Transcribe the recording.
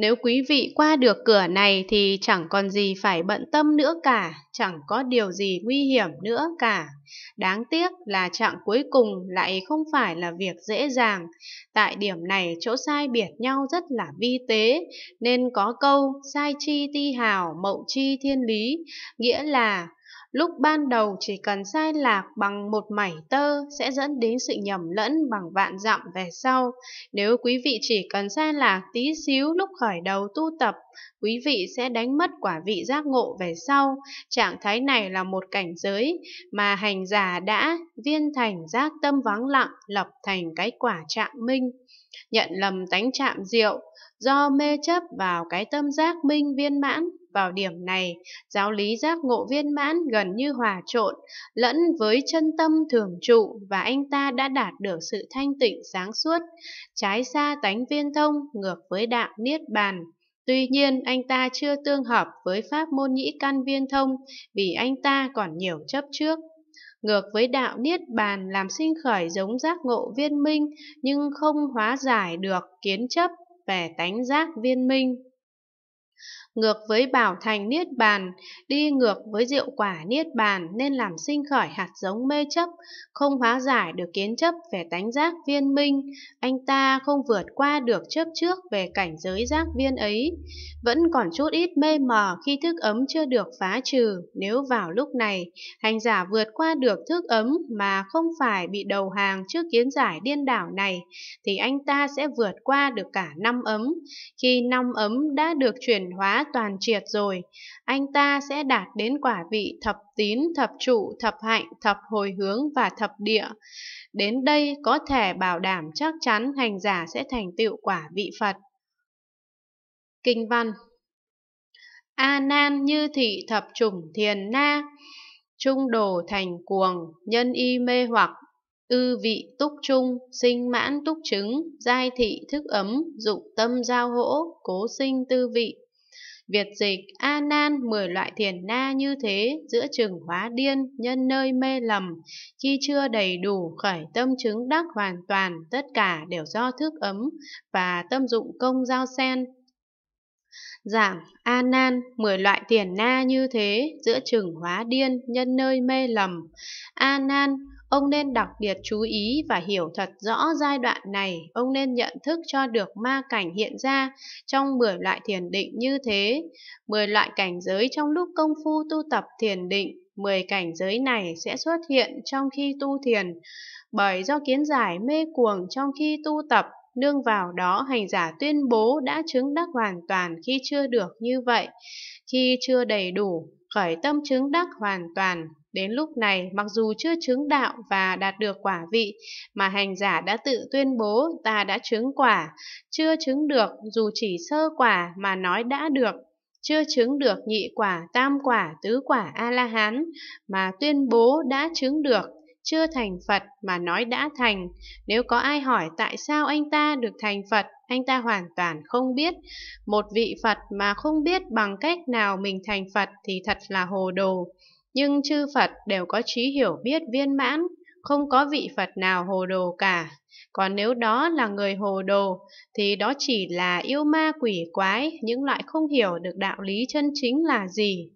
Nếu quý vị qua được cửa này thì chẳng còn gì phải bận tâm nữa cả, chẳng có điều gì nguy hiểm nữa cả. Đáng tiếc là chặng cuối cùng lại không phải là việc dễ dàng. Tại điểm này chỗ sai biệt nhau rất là vi tế, nên có câu sai chi ti hào mậu chi thiên lý, nghĩa là Lúc ban đầu chỉ cần sai lạc bằng một mảy tơ sẽ dẫn đến sự nhầm lẫn bằng vạn dặm về sau. Nếu quý vị chỉ cần sai lạc tí xíu lúc khởi đầu tu tập, quý vị sẽ đánh mất quả vị giác ngộ về sau. Trạng thái này là một cảnh giới mà hành giả đã viên thành giác tâm vắng lặng lập thành cái quả trạng minh nhận lầm tánh chạm diệu, do mê chấp vào cái tâm giác minh viên mãn. Vào điểm này, giáo lý giác ngộ viên mãn gần như hòa trộn, lẫn với chân tâm thường trụ và anh ta đã đạt được sự thanh tịnh sáng suốt, trái xa tánh viên thông ngược với đạo niết bàn. Tuy nhiên, anh ta chưa tương hợp với pháp môn nhĩ căn viên thông vì anh ta còn nhiều chấp trước ngược với đạo niết bàn làm sinh khởi giống giác ngộ viên minh nhưng không hóa giải được kiến chấp về tánh giác viên minh Ngược với bảo thành niết bàn, đi ngược với diệu quả niết bàn nên làm sinh khởi hạt giống mê chấp, không hóa giải được kiến chấp về tánh giác viên minh, anh ta không vượt qua được chấp trước về cảnh giới giác viên ấy. Vẫn còn chút ít mê mờ khi thức ấm chưa được phá trừ, nếu vào lúc này, hành giả vượt qua được thức ấm mà không phải bị đầu hàng trước kiến giải điên đảo này, thì anh ta sẽ vượt qua được cả năm ấm. Khi năm ấm đã được chuyển chuyển hóa toàn triệt rồi, anh ta sẽ đạt đến quả vị thập tín, thập trụ, thập hạnh, thập hồi hướng và thập địa. Đến đây có thể bảo đảm chắc chắn hành giả sẽ thành tựu quả vị Phật. Kinh văn A nan như thị thập trùng thiền na, trung đồ thành cuồng, nhân y mê hoặc, ư vị túc trung, sinh mãn túc chứng giai thị thức ấm, dụng tâm giao hỗ, cố sinh tư vị. Việt dịch A Nan mười loại thiền na như thế, giữa chừng hóa điên, nhân nơi mê lầm, khi chưa đầy đủ khởi tâm chứng đắc hoàn toàn, tất cả đều do thức ấm và tâm dụng công giao sen Giảng A Nan 10 loại tiền na như thế, giữa chừng hóa điên nhân nơi mê lầm. A Nan, ông nên đặc biệt chú ý và hiểu thật rõ giai đoạn này, ông nên nhận thức cho được ma cảnh hiện ra trong 10 loại thiền định như thế, 10 loại cảnh giới trong lúc công phu tu tập thiền định. 10 cảnh giới này sẽ xuất hiện trong khi tu thiền, bởi do kiến giải mê cuồng trong khi tu tập Nương vào đó hành giả tuyên bố đã chứng đắc hoàn toàn khi chưa được như vậy, khi chưa đầy đủ, khởi tâm chứng đắc hoàn toàn. Đến lúc này, mặc dù chưa chứng đạo và đạt được quả vị, mà hành giả đã tự tuyên bố ta đã chứng quả, chưa chứng được dù chỉ sơ quả mà nói đã được, chưa chứng được nhị quả, tam quả, tứ quả A-la-hán, mà tuyên bố đã chứng được chưa thành Phật mà nói đã thành. Nếu có ai hỏi tại sao anh ta được thành Phật, anh ta hoàn toàn không biết. Một vị Phật mà không biết bằng cách nào mình thành Phật thì thật là hồ đồ. Nhưng chư Phật đều có trí hiểu biết viên mãn, không có vị Phật nào hồ đồ cả. Còn nếu đó là người hồ đồ thì đó chỉ là yêu ma quỷ quái, những loại không hiểu được đạo lý chân chính là gì.